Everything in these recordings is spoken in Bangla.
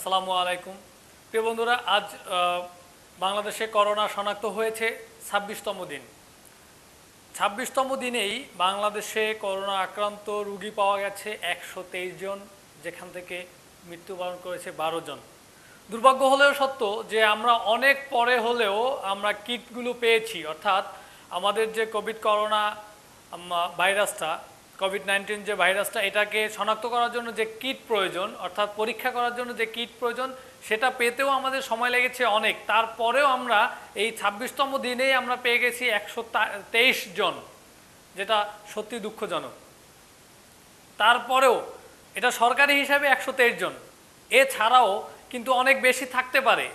আসসালামু আলাইকুম প্রিয় বন্ধুরা আজ বাংলাদেশে করোনা শনাক্ত হয়েছে ছাব্বিশতম দিন ছাব্বিশতম দিনেই বাংলাদেশে করোনা আক্রান্ত রুগী পাওয়া গেছে একশো জন যেখান থেকে মৃত্যুবরণ করেছে বারো জন দুর্ভাগ্য হলেও সত্য যে আমরা অনেক পরে হলেও আমরা কিটগুলো পেয়েছি অর্থাৎ আমাদের যে কোভিড করোনা ভাইরাসটা কোভিড নাইন্টিন যে ভাইরাসটা এটাকে শনাক্ত করার জন্য যে কিট প্রয়োজন অর্থাৎ পরীক্ষা করার জন্য যে কিট প্রয়োজন সেটা পেতেও আমাদের সময় লেগেছে অনেক তারপরেও আমরা এই ছাব্বিশতম দিনেই আমরা পেয়ে গেছি একশো তেইশ জন যেটা সত্যি দুঃখজনক তারপরেও এটা সরকারি হিসাবে একশো তেইশ জন এছাড়াও কিন্তু অনেক বেশি থাকতে পারে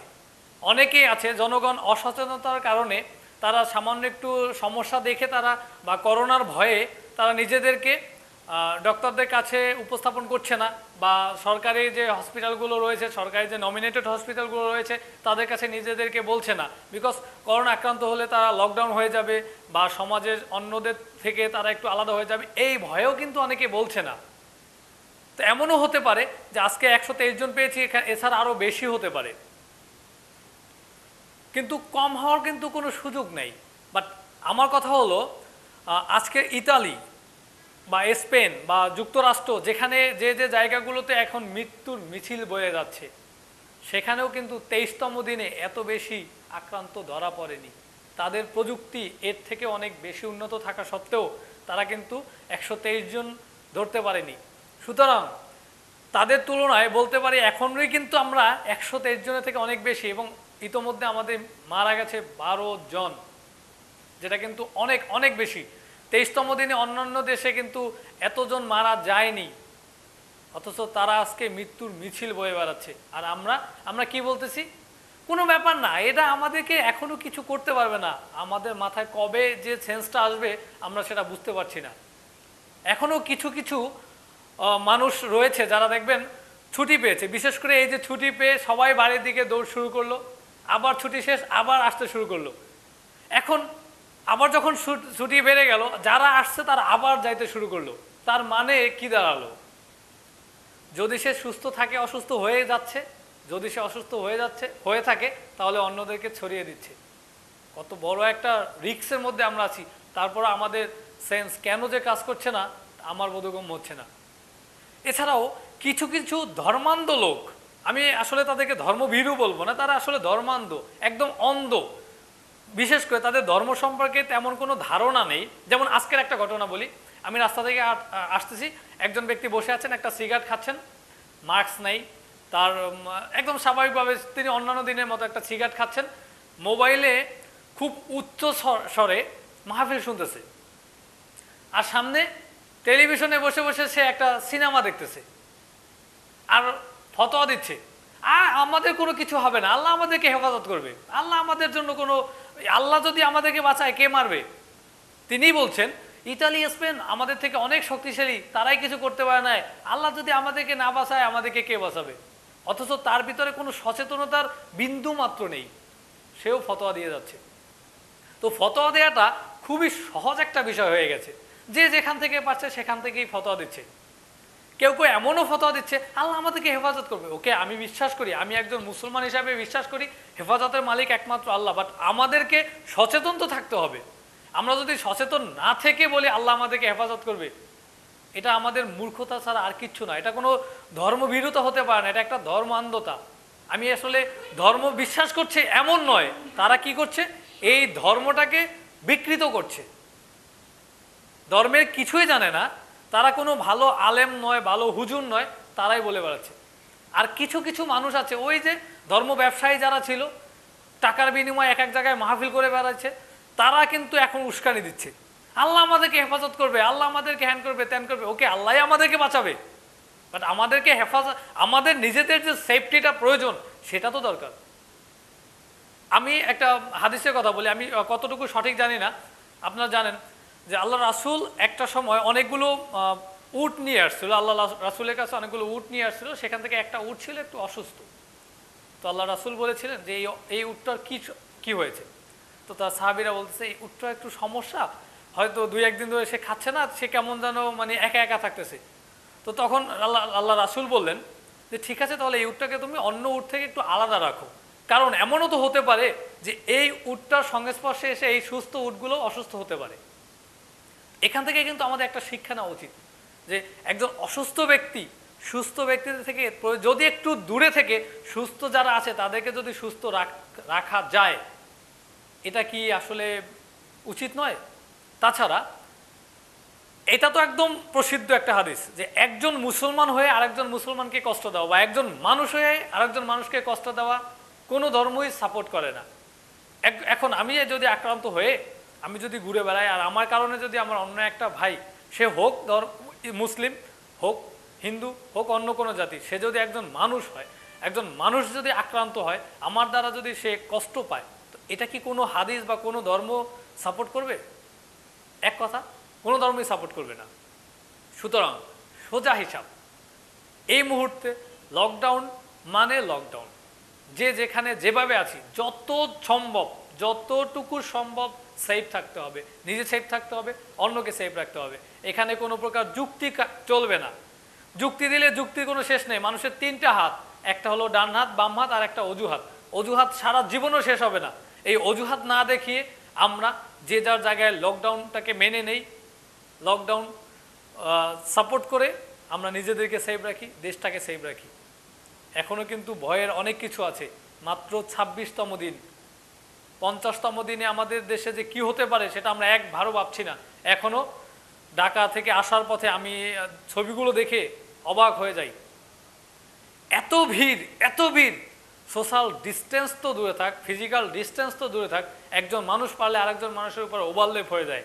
অনেকেই আছে জনগণ অসচেতনতার কারণে তারা সামান্য একটু সমস্যা দেখে তারা বা করোনার ভয়ে তারা নিজেদেরকে ডক্টরদের কাছে উপস্থাপন করছে না বা সরকারি যে হসপিটালগুলো রয়েছে সরকারি যে নমিনেটেড হসপিটালগুলো রয়েছে তাদের কাছে নিজেদেরকে বলছে না বিকজ করোনা আক্রান্ত হলে তারা লকডাউন হয়ে যাবে বা সমাজের অন্যদের থেকে তারা একটু আলাদা হয়ে যাবে এই ভয়েও কিন্তু অনেকে বলছে না তো এমনও হতে পারে যে আজকে একশো জন পেয়েছি এখানে এছাড়া আরও বেশি হতে পারে কিন্তু কম হওয়ার কিন্তু কোনো সুযোগ নেই বাট আমার কথা হলো আজকে ইতালি বা স্পেন বা যুক্তরাষ্ট্র যেখানে যে যে জায়গাগুলোতে এখন মৃত্যুর মিছিল বয়ে যাচ্ছে সেখানেও কিন্তু তেইশতম দিনে এত বেশি আক্রান্ত ধরা পড়েনি তাদের প্রযুক্তি এর থেকে অনেক বেশি উন্নত থাকা সত্ত্বেও তারা কিন্তু একশো জন ধরতে পারেনি সুতরাং তাদের তুলনায় বলতে পারি এখনই কিন্তু আমরা একশো তেইশ জনের থেকে অনেক বেশি এবং ইতোমধ্যে আমাদের মারা গেছে বারো জন যেটা কিন্তু অনেক অনেক বেশি তেইশতম দিনে অন্যান্য দেশে কিন্তু এতজন মারা যায়নি অথচ তারা আজকে মৃত্যুর মিছিল বয়ে বেড়াচ্ছে আর আমরা আমরা কি বলতেছি কোনো ব্যাপার না এটা আমাদেরকে এখনও কিছু করতে পারবে না আমাদের মাথায় কবে যে সেন্সটা আসবে আমরা সেটা বুঝতে পারছি না এখনও কিছু কিছু মানুষ রয়েছে যারা দেখবেন ছুটি পেয়েছে বিশেষ করে এই যে ছুটি পেয়ে সবাই বাড়ির দিকে দৌড় শুরু করলো আবার ছুটি শেষ আবার আসতে শুরু করলো এখন আবার যখন ছুটি বেড়ে গেল যারা আসছে তারা আবার যাইতে শুরু করলো তার মানে কি দাঁড়ালো যদি সে সুস্থ থাকে অসুস্থ হয়ে যাচ্ছে যদি সে অসুস্থ হয়ে যাচ্ছে হয়ে থাকে তাহলে অন্যদেরকে ছড়িয়ে দিচ্ছে কত বড় একটা রিক্সের মধ্যে আমরা আছি তারপর আমাদের সেন্স কেন যে কাজ করছে না আমার বোধগম্য হচ্ছে না এছাড়াও কিছু কিছু ধর্মান্ধ লোক আমি আসলে তাদেরকে ধর্মভীরু বলবো না তারা আসলে ধর্মান্ধ একদম অন্ধ বিশেষ করে তাদের ধর্ম সম্পর্কে তেমন কোনো ধারণা নেই যেমন আজকের একটা ঘটনা বলি আমি রাস্তা থেকে আসতেছি একজন ব্যক্তি বসে আছেন একটা সিগারেট খাচ্ছেন মাস্ক নেই তার একদম স্বাভাবিকভাবে তিনি অন্যান্য দিনের মতো একটা সিগারেট খাচ্ছেন মোবাইলে খুব উচ্চ স্বরে মাহফিল শুনতেছে আর সামনে টেলিভিশনে বসে বসে সে একটা সিনেমা দেখতেছে আর ফতোয়া দিচ্ছে আর আমাদের কোনো কিছু হবে না আল্লাহ আমাদেরকে হেফাজত করবে আল্লাহ আমাদের জন্য কোনো আল্লাহ যদি আমাদেরকে বাঁচায় কে মারবে তিনি বলছেন ইটালি স্পেন আমাদের থেকে অনেক শক্তিশালী তারাই কিছু করতে পারে না আল্লাহ যদি আমাদেরকে না বাঁচায় আমাদেরকে কে বাঁচাবে অথচ তার ভিতরে কোনো সচেতনতার বিন্দু মাত্র নেই সেও ফতোয়া দিয়ে যাচ্ছে তো ফতোয়া দেওয়াটা খুবই সহজ একটা বিষয় হয়ে গেছে যে যেখান থেকে পারছে সেখান থেকেই ফতোয়া দিচ্ছে কেউ কেউ এমনও ফতোয়া দিচ্ছে আল্লাহ আমাদেরকে হেফাজত করবে ওকে আমি বিশ্বাস করি আমি একজন মুসলমান হিসাবে বিশ্বাস করি হেফাজতের মালিক একমাত্র আল্লাহ বাট আমাদেরকে সচেতন তো থাকতে হবে আমরা যদি সচেতন না থেকে বলি আল্লাহ আমাদেরকে হেফাজত করবে এটা আমাদের মূর্খতা ছাড়া আর কিচ্ছু না এটা কোনো ধর্মভীরতা হতে পারে না এটা একটা ধর্মান্ধতা আমি আসলে ধর্ম বিশ্বাস করছে এমন নয় তারা কি করছে এই ধর্মটাকে বিকৃত করছে ধর্মের কিছুই জানে না তারা কোনো ভালো আলেম নয় ভালো হুজুর নয় তারাই বলে বেড়াচ্ছে আর কিছু কিছু মানুষ আছে ওই যে ধর্ম ব্যবসায়ী যারা ছিল টাকার বিনিময়ে এক এক জায়গায় মাহফিল করে বেড়াচ্ছে তারা কিন্তু এখন উস্কানি দিচ্ছে আল্লাহ আমাদেরকে হেফাজত করবে আল্লাহ আমাদেরকে হ্যান করবে ত্যান করবে ওকে আল্লাহ আমাদেরকে বাঁচাবে বাট আমাদেরকে হেফাজত আমাদের নিজেদের যে সেফটিটা প্রয়োজন সেটা তো দরকার আমি একটা হাদিসের কথা বলি আমি কতটুকু সঠিক জানি না আপনারা জানেন যে আল্লাহ রাসুল একটা সময় অনেকগুলো উট নিয়ে আসছিল আল্লাহ রাসুলের কাছে অনেকগুলো উট নিয়ে আসছিল সেখান থেকে একটা উট ছিল একটু অসুস্থ তো আল্লাহ রাসুল বলেছিলেন যে এই উটটার কি কি হয়েছে তো তার সাহাবিরা বলতেছে এই উটটা একটু সমস্যা হয়তো দুই একদিন ধরে সে খাচ্ছে না সে কেমন যেন মানে একা একা থাকতেছে তো তখন আল্লাহ আল্লাহ রাসুল বললেন যে ঠিক আছে তাহলে এই উটটাকে তুমি অন্য উট থেকে একটু আলাদা রাখো কারণ এমনও তো হতে পারে যে এই উটটার সংস্পর্শে এসে এই সুস্থ উটগুলো অসুস্থ হতে পারে এখান থেকে কিন্তু আমাদের একটা শিক্ষা নেওয়া উচিত যে একজন অসুস্থ ব্যক্তি সুস্থ ব্যক্তিদের থেকে যদি একটু দূরে থেকে সুস্থ যারা আছে তাদেরকে যদি সুস্থ রাখা যায় এটা কি আসলে উচিত নয় তাছাড়া এটা তো একদম প্রসিদ্ধ একটা হাদিস যে একজন মুসলমান হয়ে আরেকজন মুসলমানকে কষ্ট দেওয়া বা একজন মানুষ হয়ে আরেকজন মানুষকে কষ্ট দেওয়া কোনো ধর্মই সাপোর্ট করে না এখন আমি যদি আক্রান্ত হয়ে আমি যদি ঘুরে বেড়াই আর আমার কারণে যদি আমার অন্য একটা ভাই সে হোক ধর মুসলিম হোক হিন্দু হোক অন্য কোনো জাতি সে যদি একজন মানুষ হয় একজন মানুষ যদি আক্রান্ত হয় আমার দ্বারা যদি সে কষ্ট পায় তো এটা কি কোনো হাদিস বা কোনো ধর্ম সাপোর্ট করবে এক কথা কোনো ধর্মই সাপোর্ট করবে না সুতরাং সোজা হিসাব এই মুহূর্তে লকডাউন মানে লকডাউন যে যেখানে যেভাবে আছি যত সম্ভব যতটুকু সম্ভব সেফ থাকতে হবে নিজে সেফ থাকতে হবে অন্যকে সেফ রাখতে হবে এখানে কোনো প্রকার যুক্তি চলবে না যুক্তি দিলে যুক্তি কোনো শেষ নেই মানুষের তিনটা হাত একটা হলো ডান হাত বাম হাত আর একটা অজুহাত অজুহাত সারা জীবনও শেষ হবে না এই অজুহাত না দেখিয়ে আমরা যে যার জায়গায় লকডাউনটাকে মেনে নেই লকডাউন সাপোর্ট করে আমরা নিজেদেরকে সেভ রাখি দেশটাকে সেভ রাখি এখনও কিন্তু ভয়ের অনেক কিছু আছে মাত্র ছাব্বিশতম দিন পঞ্চাশতম দিনে আমাদের দেশে যে কি হতে পারে সেটা আমরা এক একবারও ভাবছি না এখনও ঢাকা থেকে আসার পথে আমি ছবিগুলো দেখে অবাক হয়ে যাই এত ভিড় এত ভিড় সোশ্যাল ডিস্টেন্স তো দূরে থাক ফিজিক্যাল ডিস্টেন্স তো দূরে থাক একজন মানুষ পারলে আরেকজন মানুষের উপর ওভারলেপ হয়ে যায়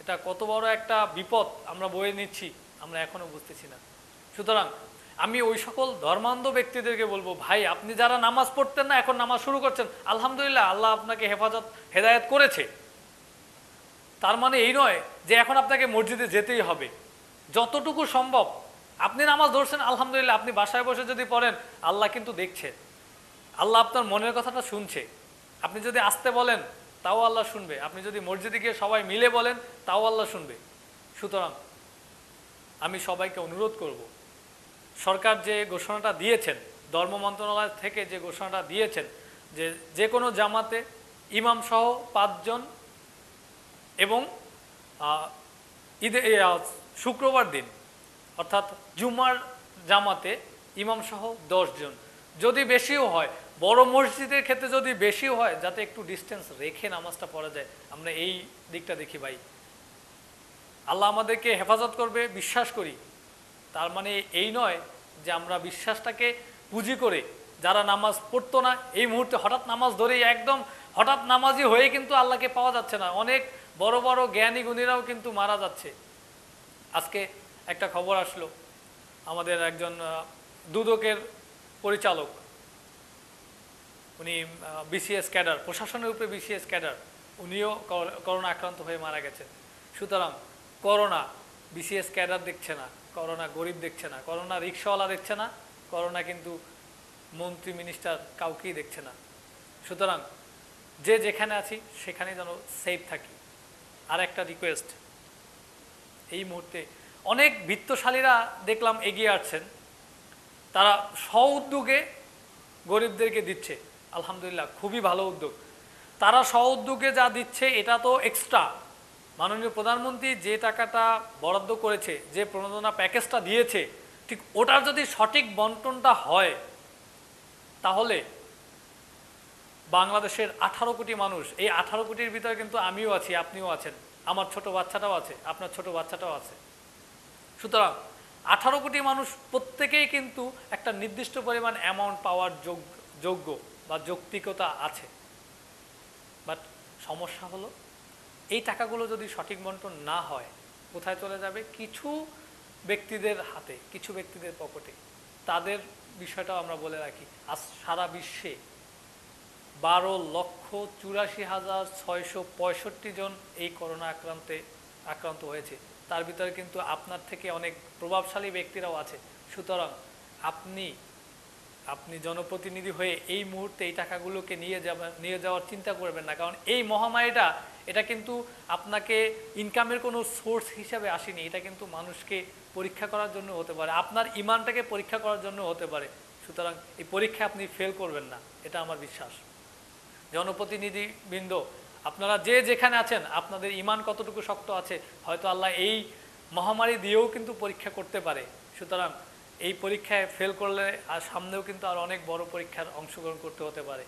এটা কত বড় একটা বিপদ আমরা বয়ে নিচ্ছি আমরা এখনও বুঝতেছি না সুতরাং আমি ওই সকল ধর্মান্ধ ব্যক্তিদেরকে বলবো ভাই আপনি যারা নামাজ পড়তেন না এখন নামাজ শুরু করছেন আলহামদুলিল্লাহ আল্লাহ আপনাকে হেফাজত হেদায়ত করেছে তার মানে এই নয় যে এখন আপনাকে মসজিদে যেতেই হবে যতটুকু সম্ভব আপনি নামাজ ধরছেন আলহামদুলিল্লাহ আপনি বাসায় বসে যদি পড়েন আল্লাহ কিন্তু দেখছে আল্লাহ আপনার মনের কথাটা শুনছে আপনি যদি আসতে বলেন তাও আল্লাহ শুনবে আপনি যদি মসজিদে গিয়ে সবাই মিলে বলেন তাও আল্লাহ শুনবে সুতরাং আমি সবাইকে অনুরোধ করবো সরকার যে ঘোষণাটা দিয়েছেন ধর্ম মন্ত্রণালয় থেকে যে ঘোষণাটা দিয়েছেন যে যে কোনো জামাতে ইমাম সহ পাঁচজন এবং ঈদে শুক্রবার দিন অর্থাৎ জুমার জামাতে ইমাম সহ দশজন যদি বেশিও হয় বড় মসজিদের ক্ষেত্রে যদি বেশিও হয় যাতে একটু ডিস্টেন্স রেখে নামাজটা পড়া যায় আমরা এই দিকটা দেখি ভাই আল্লাহ আমাদেরকে হেফাজত করবে বিশ্বাস করি তার মানে এই নয় যে আমরা বিশ্বাসটাকে পুঁজি করে যারা নামাজ পড়তো না এই মুহূর্তে হঠাৎ নামাজ ধরেই একদম হঠাৎ নামাজি হয়ে কিন্তু আল্লাহকে পাওয়া যাচ্ছে না অনেক বড় বড় জ্ঞানী গুণীরাও কিন্তু মারা যাচ্ছে আজকে একটা খবর আসলো আমাদের একজন দুদকের পরিচালক উনি বিসিএস ক্যাডার প্রশাসনের উপরে বিসিএস ক্যাডার উনিও করোনা আক্রান্ত হয়ে মারা গেছেন সুতরাং করোনা বিসিএস ক্যাডার দেখছে না করোনা গরিব দেখছে না করোনা রিক্সাওয়ালা দেখছে না করোনা কিন্তু মন্ত্রী মিনিস্টার কাউকেই দেখছে না সুতরাং যে যেখানে আছি সেখানে যেন সেফ থাকি আর একটা রিকোয়েস্ট এই মুহূর্তে অনেক বৃত্তশালীরা দেখলাম এগিয়ে আসছেন তারা স্ব উদ্যোগে গরিবদেরকে দিচ্ছে আলহামদুলিল্লাহ খুবই ভালো উদ্যোগ তারা স্ব উদ্যোগে যা দিচ্ছে এটা তো এক্সট্রা মাননীয় প্রধানমন্ত্রী যে টাকাটা বরাদ্দ করেছে যে প্রণোদনা প্যাকেজটা দিয়েছে ঠিক ওটার যদি সঠিক বন্টনটা হয় তাহলে বাংলাদেশের আঠারো কোটি মানুষ এই আঠারো কোটির ভিতরে কিন্তু আমিও আছি আপনিও আছেন আমার ছোট বাচ্চাটাও আছে আপনার ছোট বাচ্চাটাও আছে সুতরাং আঠারো কোটি মানুষ প্রত্যেকেই কিন্তু একটা নির্দিষ্ট পরিমাণ অ্যামাউন্ট পাওয়ার যোগ্য বা যৌক্তিকতা আছে বাট সমস্যা হলো এই টাকাগুলো যদি সঠিক বন্টন না হয় কোথায় চলে যাবে কিছু ব্যক্তিদের হাতে কিছু ব্যক্তিদের পকেটে তাদের বিষয়টাও আমরা বলে রাখি আজ সারা বিশ্বে বারো লক্ষ চুরাশি হাজার ছয়শো পঁয়ষট্টি জন এই করোনা আক্রান্তে আক্রান্ত হয়েছে তার ভিতরে কিন্তু আপনার থেকে অনেক প্রভাবশালী ব্যক্তিরাও আছে সুতরাং আপনি আপনি জনপ্রতিনিধি হয়ে এই মুহূর্তে এই টাকাগুলোকে নিয়ে যাবেন নিয়ে যাওয়ার চিন্তা করবেন না কারণ এই মহামারীটা এটা কিন্তু আপনাকে ইনকামের কোনো সোর্স হিসাবে আসেনি এটা কিন্তু মানুষকে পরীক্ষা করার জন্য হতে পারে আপনার ইমানটাকে পরীক্ষা করার জন্য হতে পারে সুতরাং এই পরীক্ষা আপনি ফেল করবেন না এটা আমার বিশ্বাস জনপ্রতিনিধিবৃন্দ আপনারা যে যেখানে আছেন আপনাদের ইমান কতটুকু শক্ত আছে হয়তো আল্লাহ এই মহামারী দিয়েও কিন্তু পরীক্ষা করতে পারে সুতরাং এই পরীক্ষায় ফেল করলে আর সামনেও কিন্তু আর অনেক বড় পরীক্ষার অংশগ্রহণ করতে হতে পারে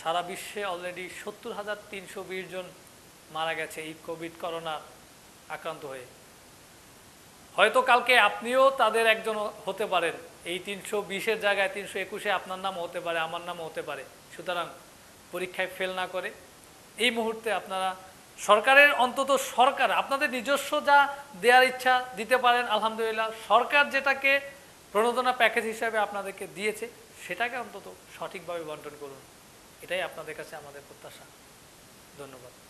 সারা বিশ্বে অলরেডি সত্তর হাজার তিনশো বিশ জন মারা গেছে এই কোভিড করোনা আক্রান্ত হয়ে হয়তো কালকে আপনিও তাদের একজন হতে পারেন এই তিনশো বিশের জায়গায় তিনশো একুশে আপনার নাম হতে পারে আমার নাম হতে পারে সুতরাং পরীক্ষায় ফেল না করে এই মুহূর্তে আপনারা সরকারের অন্তত সরকার আপনাদের নিজস্ব যা দেওয়ার ইচ্ছা দিতে পারেন আলহামদুলিল্লাহ সরকার যেটাকে প্রণোদনা প্যাকেজ হিসাবে আপনাদেরকে দিয়েছে সেটাকে অন্তত সঠিকভাবে বন্টন করুন এটাই আপনাদের কাছে আমাদের প্রত্যাশা ধন্যবাদ